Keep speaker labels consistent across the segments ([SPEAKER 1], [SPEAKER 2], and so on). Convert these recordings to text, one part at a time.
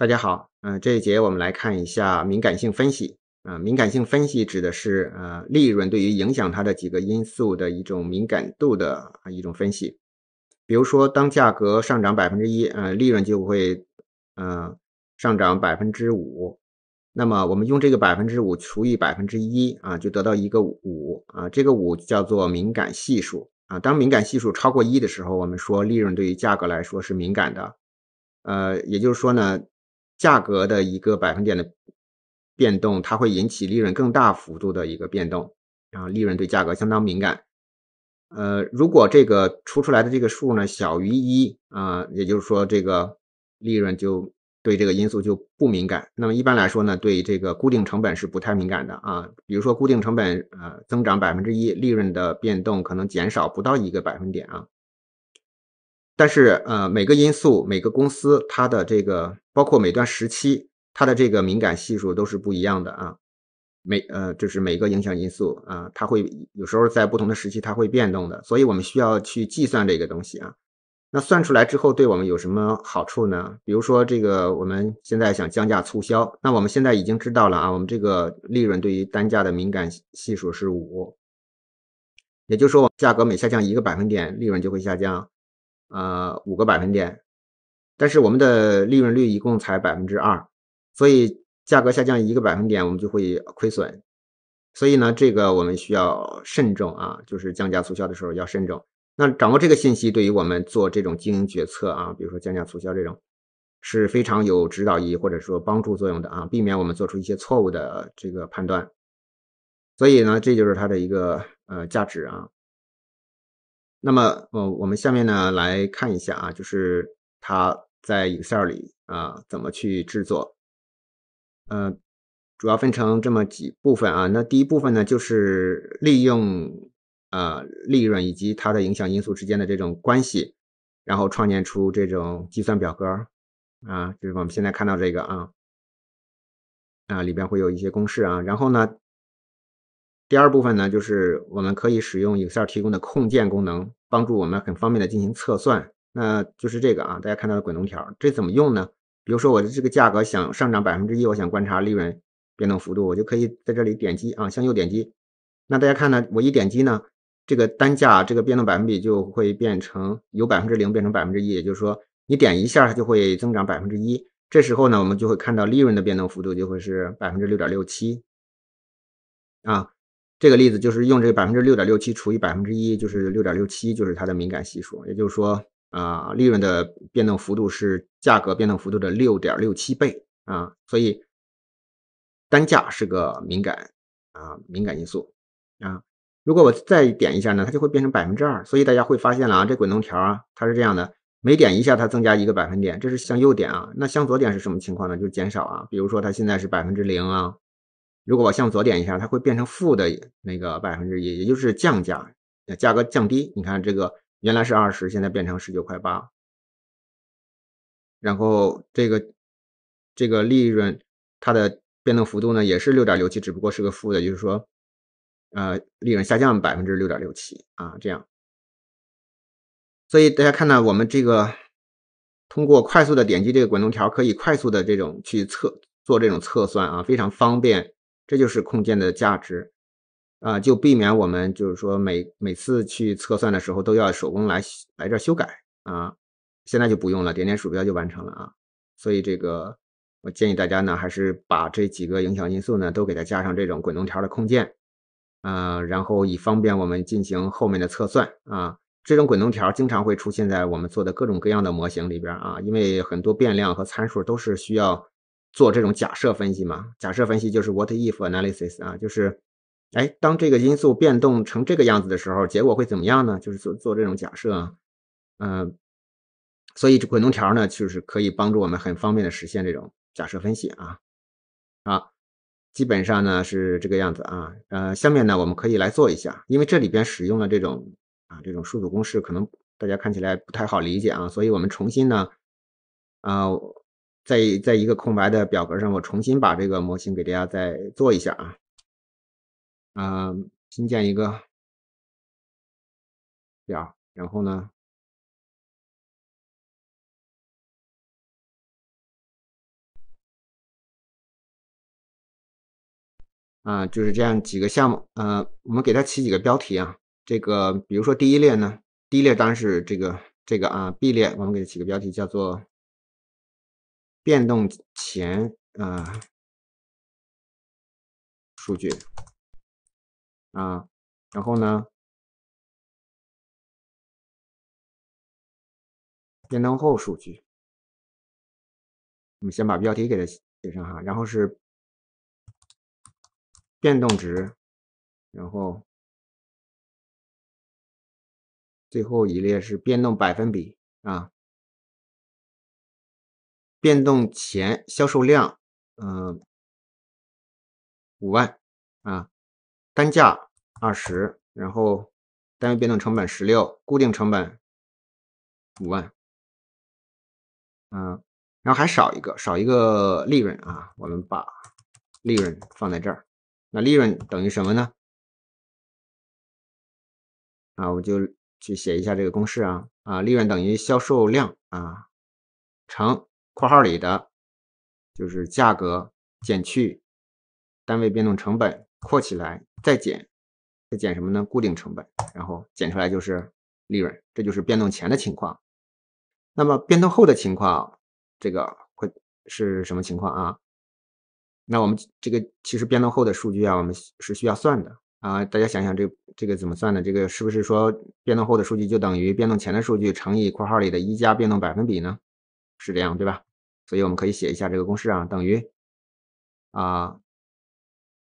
[SPEAKER 1] 大家好，嗯，这一节我们来看一下敏感性分析。啊，敏感性分析指的是呃利润对于影响它的几
[SPEAKER 2] 个因素的一种敏感度的一种分析。比如说，当价格上涨百分之一，嗯，利润就会嗯上涨百分之五。那么我们用这个百分之五除以百分之一，啊，就得到一个五。啊，这个五叫做敏感系数。啊，当敏感系数超过一的时候，我们说利润对于价格来说是敏感的。呃，也就是说呢。价格的一个百分点的变动，它会引起利润更大幅度的一个变动。然后利润对价格相当敏感。呃，如果这个除出来的这个数呢小于一啊，也就是说这个利润就对这个因素就不敏感。那么一般来说呢，对这个固定成本是不太敏感的啊。比如说固定成本呃增长百分之一，利润的变动可能减少不到一个百分点啊。但是，呃，每个因素、每个公司它的这个，包括每段时期它的这个敏感系数都是不一样的啊。每呃，就是每个影响因素啊，它会有时候在不同的时期它会变动的，所以我们需要去计算这个东西啊。那算出来之后，对我们有什么好处呢？比如说，这个我们现在想降价促销，那我们现在已经知道了啊，我们这个利润对于单价的敏感系数是五，也就是说，价格每下降一个百分点，利润就会下降。呃，五个百分点，但是我们的利润率一共才百分之二，所以价格下降一个百分点，我们就会亏损。所以呢，这个我们需要慎重啊，就是降价促销的时候要慎重。那掌握这个信息，对于我们做这种经营决策啊，比如说降价促销这种，是非常有指导意义或者说帮助作用的啊，避免我们做出一些错误的这个判断。所以呢，这就是它的一个呃
[SPEAKER 1] 价值啊。那么，呃，我们下面呢来看一下啊，就是它在 Excel 里啊怎么去制作，呃，
[SPEAKER 2] 主要分成这么几部分啊。那第一部分呢，就是利用啊利润以及它的影响因素之间的这种关系，然后创建出
[SPEAKER 1] 这种计算表格啊，就是我们现在看到这个啊啊里边会有一些公式啊，然后呢。第二部分呢，就是我们可
[SPEAKER 2] 以使用 Excel 提供的控件功能，帮助我们很方便的进行测算。那就是这个啊，大家看到的滚动条，这怎么用呢？比如说我的这个价格想上涨百分之一，我想观察利润变动幅度，我就可以在这里点击啊，向右点击。那大家看呢，我一点击呢，这个单价这个变动百分比就会变成由百分之零变成百分之一，也就是说你点一下它就会增长百分之一。这时候呢，我们就会看到利润的变动幅度就会是百分之六点六七啊。这个例子就是用这个百分之六点六七除以百分之一，就是六点六七，就是它的敏感系数。也就是说，啊，利润的
[SPEAKER 1] 变动幅度是价格变动幅度的六点六七倍啊，所以单价是个敏感啊敏感因素啊。如果我
[SPEAKER 2] 再点一下呢，它就会变成百分之二。所以大家会发现了啊，这滚动条啊，它是这样的，每点一下它增加一个百分点，这是向右点啊。那向左点是什么情况呢？就减少啊。比如说它现在是百分之零啊。如果我向左点一下，它会变成负的那个百分之一，也就是降
[SPEAKER 1] 价，价格降低。你看这个原来是二十，现在变成十九块八，然后这个这个利润它的变动幅度呢也是六点六七，只不过是个负的，就是说，呃，利润下降百分之六点六七啊，这样。所以大家看到我们这个
[SPEAKER 2] 通过快速的点击这个滚动条，可以快速的这种去测做这种测算啊，非常方便。这就是控件的价值啊，就避免我们就是说每每次去测算的时候都要手工来来这修改啊，现在就不用了，点点鼠标就完成了啊。所以这个我建议大家呢，还是把这几个影响因素呢都给它加上这种滚动条的控件啊，然后以方便我们进行后面的测算啊。这种滚动条经常会出现在我们做的各种各样的模型里边啊，因为很多变量和参数都是需要。做这种假设分析嘛？假设分析就是 what if analysis 啊，就是，哎，当这个因素变动成这个样子的时候，结果会怎么样呢？就是做做这种假设，嗯，所以滚动条呢，就是可以帮助我们很方便的实现这种假设分析啊，啊，基本上呢是这个样子啊，呃，下面呢我们可以来做一下，因为这里边使用了这种啊这种数组公式可能大家看起来不太好理解啊，所以我们重新呢，啊。在在一个空白的表格上，我重新把这个模型给大家再做一下啊，嗯，新建一个
[SPEAKER 3] 表，然后呢，
[SPEAKER 2] 啊，就是这样几个项目，呃，我们给它起几个标题啊，这个比如说第一列呢，第一列当然是这个这个啊，B 列，我们给它起个标题叫做。变动前，啊，
[SPEAKER 3] 数据，啊，然后呢，变动后数据。我们先把标题给它写上哈，然后是变动值，然后最后一列是变动百分比，啊。变动前销售量，嗯，五万啊，单价二十，然后
[SPEAKER 1] 单位变动成本十六，固定成本五万，嗯，然后还少一个，少一个利润啊，我们把利润放在这儿，那利润等于什么呢？啊，我就去写一下这个公式啊，啊，利润等于销售量啊，乘。括号里的就是价格减去单位变动成本，括起来再减再减什么呢？固定成本，然后减出来就是利润，这就是变动前的情况。那么变动后的情况，这个会是什么情况啊？那我
[SPEAKER 2] 们这个其实变动后的数据啊，我们是需要算的啊。大家想想这这个怎么算呢？这个是不是说变动后的数据就等于变动前的数据乘以括号里的一加变动百分
[SPEAKER 1] 比呢？是这样对吧？所以我们可以写一下这个公式啊，等于啊，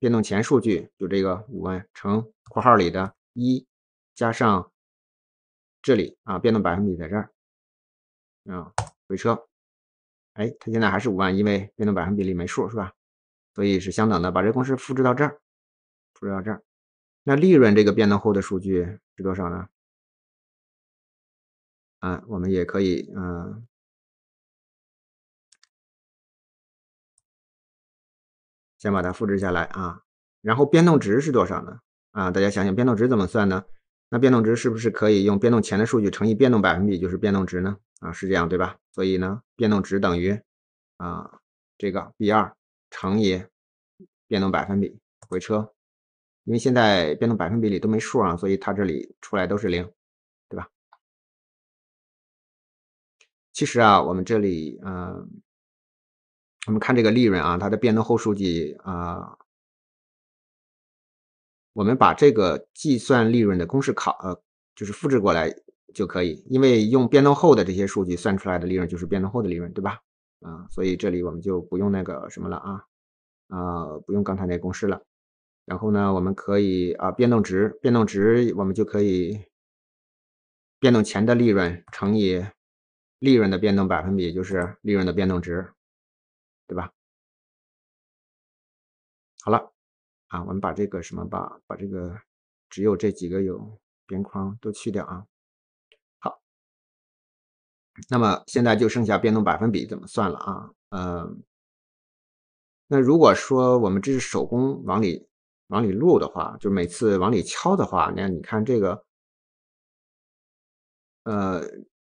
[SPEAKER 1] 变动前数据就这个五万乘括号里的一加上这里啊变动百分比在这儿啊，回车，哎，它现在还是五万，因为变动百分比例没数是吧？所以是相等的。把这个公式复制到这儿，复制到这儿。那利润这个变动后的数据是多少呢？啊，我们也可以嗯。
[SPEAKER 2] 先把它复制下来啊，然后变动值是多少呢？啊，大家想想变动值怎么算呢？那变动值是不是可以用变动前的数据乘以变动百分比就是变动值呢？啊，是这样对
[SPEAKER 1] 吧？所以呢，变动值等于啊这个 B 二乘以变动百分比，回车，因为现在变动百分比里都没数啊，所以它这里出来都是零，对吧？其实啊，我们这里嗯。我们看这个利润啊，它的变动后数据啊，我们把这个计算利润
[SPEAKER 2] 的公式考呃，就是复制过来就可以，因为用变动后的这些数据算出来的利润就是变动后的利润，对吧？啊，所以这里我们就不用那个什么了啊，啊，不用刚才那公式了。然后呢，我们可以啊，变动值，变动值我们就可以变动前的利润乘以利润的
[SPEAKER 1] 变动百分比，就是利润的变动值。对吧？好了，啊，我们把这个什么吧，把这个只有这几个有边框都去掉啊。好，那么现在就剩下变动百分比怎么算了啊？嗯，那如果说
[SPEAKER 2] 我们这是手工往里往里录的话，就每次往里敲的话，那你看这个，呃。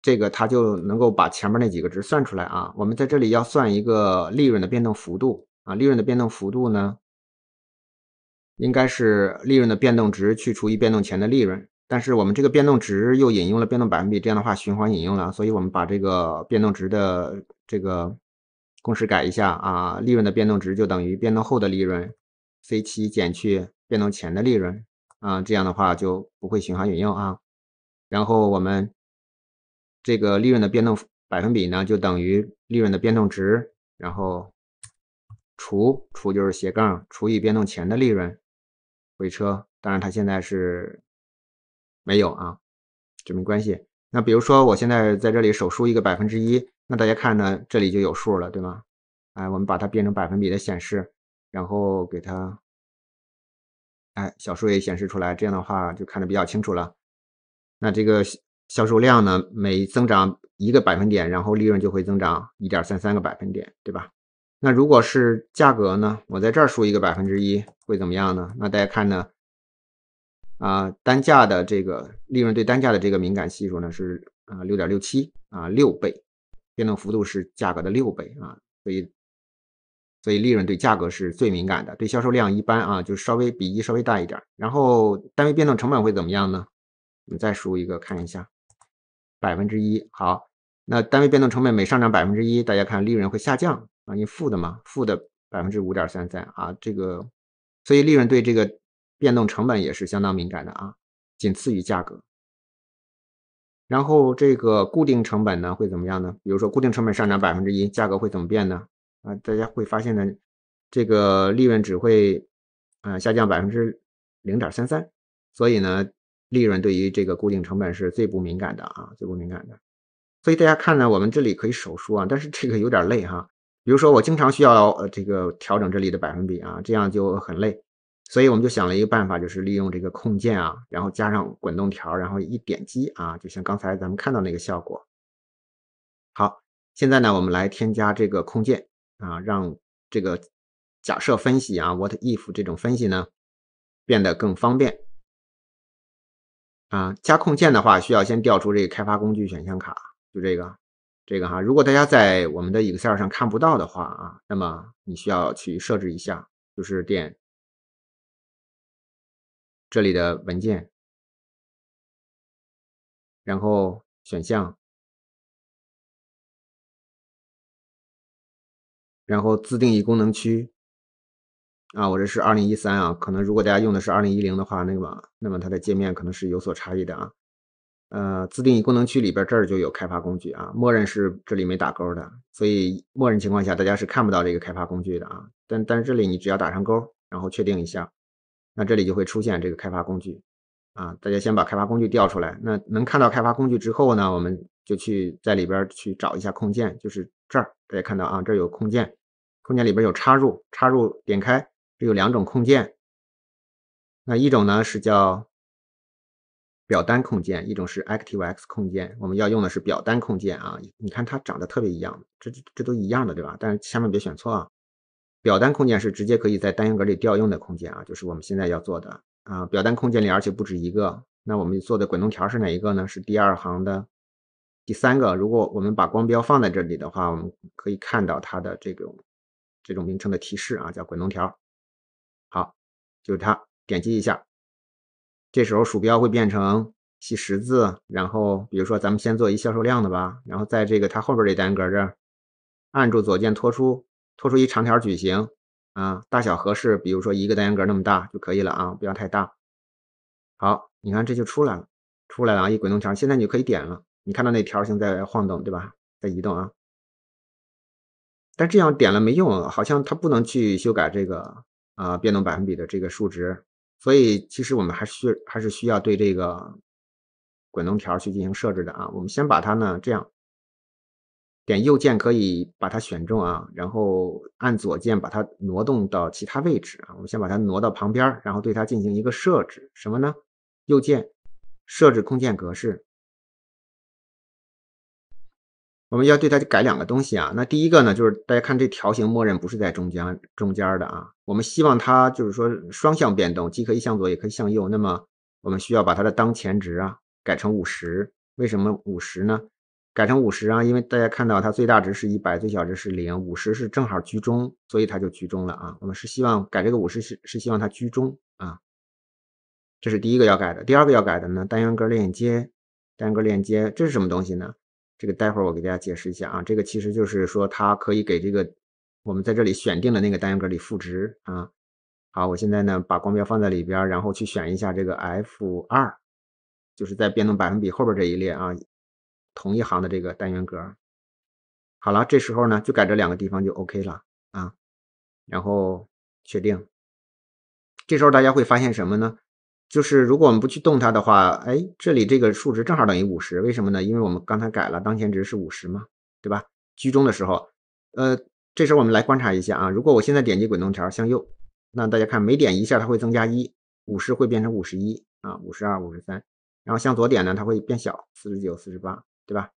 [SPEAKER 2] 这个它就能够把前面那几个值算出来啊。我们在这里要算一个利润的变动幅度啊，利润的变动幅度呢，应该是利润的变动值去除以变动前的利润。但是我们这个变动值又引用了变动百分比，这样的话循环引用了，所以我们把这个变动值的这个公式改一下啊，利润的变动值就等于变动后的利润 C7 减去变动前的利润啊，这样的话就不
[SPEAKER 1] 会循环引用啊。然后我们。这个利润的变动百分比呢，就等于利润的变动值，然后除除就
[SPEAKER 2] 是斜杠除以变动前的利润。回车，当然它现在是没有啊，这没关系。那比如说我现在在这里手输一个百分之一，那大家看呢，这里就有数了，对吗？哎，我们把它变成百分比的显示，然后给它，哎，小数也显示出来，这样的话就看得比较清楚了。那这个。销售量呢，每增长一个百分点，然后利润就会增长一点三三个百分点，对吧？那如果是价格呢？我在这儿输一个百分之一，会怎么样呢？那大家看呢？啊，单价的这个利润对单价的这个敏感系数呢是啊六点六七啊六倍，变动幅度是价格的六倍啊，所以所以利润对价格是最敏感的，对销售量一般啊就稍微比一稍微大一点。然后单位变动成本会怎么样呢？我们再输一个看一下。百分之一，好，那单位变动成本每上涨百分之一，大家看利润会下降啊，因为负的嘛，负的百分之五点三三啊，这个，所以利润对这个变动成本也是相当敏感的啊，仅次于价格。然后这个固定成本呢会怎么样呢？比如说固定成本上涨百分之一，价格会怎么变呢？啊，大家会发现呢，这个利润只会啊下降百分之零点三三，所以呢。利润对于这个固定成本是最不敏感的啊，最不敏感的。所以大家看呢，我们这里可以手输啊，但是这个有点累哈。比如说我经常需要呃这个调整这里的百分比啊，这样就很累。所以我们就想了一个办法，就是利用这个控件啊，然后加上滚动条，然后一点击啊，就像刚才咱们看到那个效果。好，
[SPEAKER 1] 现在呢，我们来添加这个控件啊，让这个假设分析啊，What If 这种分析呢，变得更方便。
[SPEAKER 2] 啊，加控件的话，需要先调出这个开发工具选项卡，就这个，这个
[SPEAKER 1] 哈。如果大家在我们的 Excel 上看不到的话啊，那么你需要去设置一下，就是点这里的文件，
[SPEAKER 3] 然后选项，
[SPEAKER 1] 然后自定义功能区。啊，我这是二零一三啊，可能如果大家用的是二零一零的话，那么那么它的界面可能是
[SPEAKER 2] 有所差异的啊。呃，自定义功能区里边这儿就有开发工具啊，默认是这里没打勾的，所以默认情况下大家是看不到这个开发工具的啊。但但是这里你只要打上勾，然后确定一下，那这里就会出现这个开发工具啊。大家先把开发工具调出来，那能看到开发工具之后呢，我们就去在里边去找一下
[SPEAKER 1] 控件，就是这儿，大家看到啊，这儿有控件，控件里边有插入，插入点开。这有两种控件，那一种呢是叫
[SPEAKER 2] 表单控件，一种是 ActiveX 控件。我们要用的是表单控件啊，你看它长得特别一样，这这这都一样的对吧？但是千万别选错啊！表单控件是直接可以在单元格里调用的控件啊，就是我们现在要做的啊。表单控件里而且不止一个，那我们做的滚动条是哪一个呢？是第二行的第三个。如果我们把光标
[SPEAKER 1] 放在这里的话，我们可以看到它的这种这种名称的提示啊，叫滚动条。就是它，点击一下，这时候鼠标会变
[SPEAKER 2] 成系十字。然后，比如说，咱们先做一销售量的吧。然后，在这个它后边这单元格这儿，按住左键拖出，拖出一长条矩形，啊，大小合适，比如说一个单元格那么大就可以了啊，不要太大。好，你看这就出来了，出来了啊，一滚动条。现在你就可以点了，你看到那条形在晃动，对吧？在移动啊。但这样点了没用，好像它不能去修改这个。啊，变动百分比的这个数值，所以其实我们还需还是需要对这个滚动条去进行设置的啊。我们先把它呢这样，点右键可以把它选中啊，然后按左键把它挪动到其
[SPEAKER 1] 他位置啊。我们先把它挪到旁边，然后对它进行一个设置，什么呢？右键设置空间格式。我们要对它改两个东西啊，那第一个呢，就是大家看这条形，默认不是在中间中间的啊，
[SPEAKER 2] 我们希望它就是说双向变动，既可以向左也可以向右。那么我们需要把它的当前值啊改成五十，为什么五十呢？改成五十啊，因为大家看到它最大值是一百，最小值是零，五十是正好居中，所以它就居中了啊。我们是希望改这个五十是是希望它居中啊，这是第一个要改的。第二个要改的呢单元格链接，单元格链接这是什么东西呢？这个待会儿我给大家解释一下啊，这个其实就是说它可以给这个我们在这里选定的那个单元格里赋值啊。好，我现在呢把光标放在里边，然后去选一下这个 F2，
[SPEAKER 1] 就是在变动百分比后边这一列啊，同一行的这个单元格。好了，这时候呢就改这两个地方就 OK 了啊，然后确定。这时候大家会发现什么呢？就是如果我们不去动它的话，
[SPEAKER 2] 哎，这里这个数值正好等于五十，为什么呢？因为我们刚才改了，当前值是五十嘛，对吧？居中的时候，呃，这时候我们来观察一下啊，如果我现在点击滚动条向右，那大家看，每点一下它会增加一，五十会变成五十一啊，五十二、五十三，然后向左点呢，它会变小，四十九、四十八，对吧？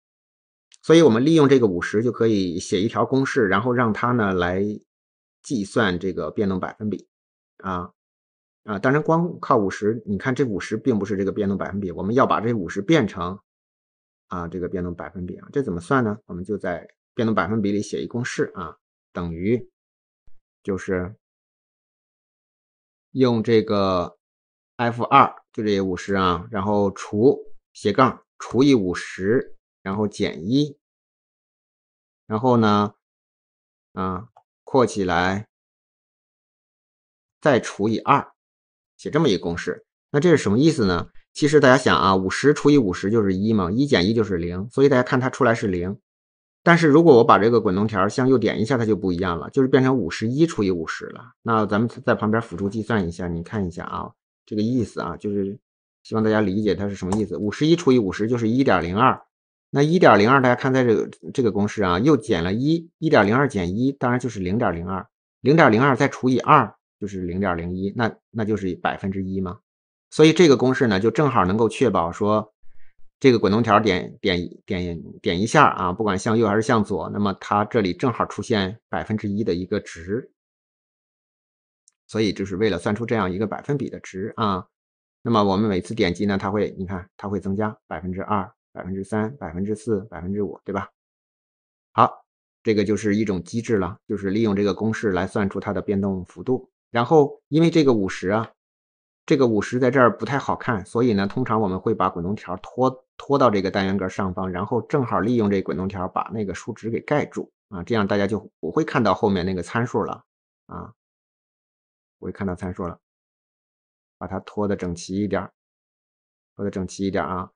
[SPEAKER 2] 所以我们利用这个五十就可以写一条公式，然后让它呢来计算这个变动百分比啊。啊，当然光靠五十，你看这五十并不是这个变动百分比，我们要把这五十变成啊这个变动百分比啊，这怎么算呢？我们就
[SPEAKER 1] 在变动百分比里写一公式啊，等于就是用这个 F 二就这五十啊，然后除斜杠除以五十，然后减一，
[SPEAKER 3] 然后呢，啊括起来
[SPEAKER 2] 再除以二。写这么一个公式，那这是什么意思呢？其实大家想啊，五十除以五十就是一嘛，一减一就是零，所以大家看它出来是零。但是如果我把这个滚动条向右点一下，它就不一样了，就是变成五十一除以五十了。那咱们在旁边辅助计算一下，你看一下啊，这个意思啊，就是希望大家理解它是什么意思。五十一除以五十就是一点零二，那一点零二大家看在这个这个公式啊，又减了一一点零二减一，当然就是零点零二，零点零二再除以二。就是零点零一，那那就是百分之一吗？所以这个公式呢，就正好能够确保说，这个滚动条点点点点一下啊，不管向右还是向左，那么它这里正好出现百分之一的一个值。所以就是为了算出这样一个百分比的值啊，那么我们每次点击呢，它会，你看它会增加百分之二、百分之三、百分之四、百分之五，对吧？好，这个就是一种机制了，就是利用这个公式来算出它的变动幅度。然后，因为这个五十啊，这个五十在这儿不太好看，所以呢，通常我们会把滚动条拖拖到这个单元格上方，然后正好利用这滚动条把那个数
[SPEAKER 1] 值给盖住啊，这样大家就不会看到后面那个参数了啊，不会看到参数了，把它拖得整齐一点儿，拖得整齐一点儿啊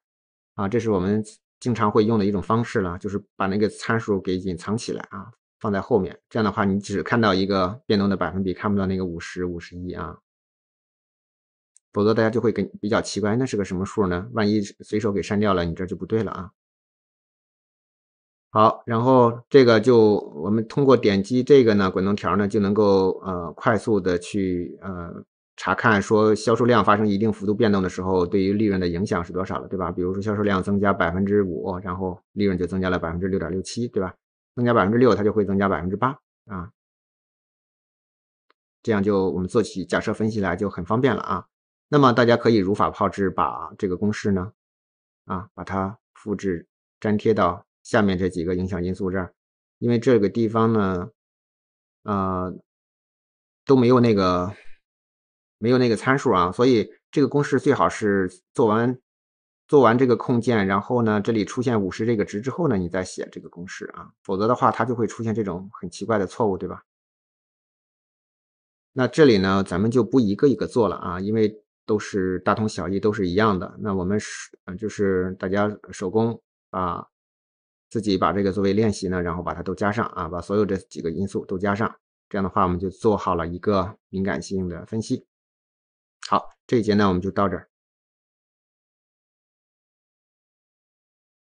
[SPEAKER 1] 啊，这是我们经常会用的一种方式了，就是把那个参数
[SPEAKER 2] 给隐藏起来啊。放在后面，这样的话你只看到一个变动的百分比，看不到那个五
[SPEAKER 1] 十五十一啊，否则大家就会跟比较奇怪，那是个什么数呢？万一随手给删掉了，你这就不对了啊。好，然
[SPEAKER 2] 后这个就我们通过点击这个呢滚动条呢，就能够呃快速的去呃查看说销售量发生一定幅度变动的时候，对于利润的影响是多少了，对吧？比如说销售量增加百分之五，然后利润就增加了百分之六点六七，对吧？增加百分之六，它就会增加百分之八啊，这样就我们做起假设分析来就很方便了啊。那么大家可以如法炮制，把这个公
[SPEAKER 1] 式呢啊把它复制粘贴到下面这几个影响因素这儿，因为这个地方呢呃都没有那个没有那个参数啊，所以这个公式最好是做完。
[SPEAKER 2] 做完这个控件，然后呢，这里出现五十这个值之后呢，你再写这个公式啊，否则的话它就会出现这种很奇怪的错误，对吧？那这里呢，咱们就不一个一个做了啊，因为都是大同小异，都是一样的。那我们是，嗯，就是大家手工啊，自己把这个作为练习呢，然后把它都加上啊，把所有这几个因素都加上，这样的话我们就做好了一个敏感性的分析。好，这一节呢我们就到这儿。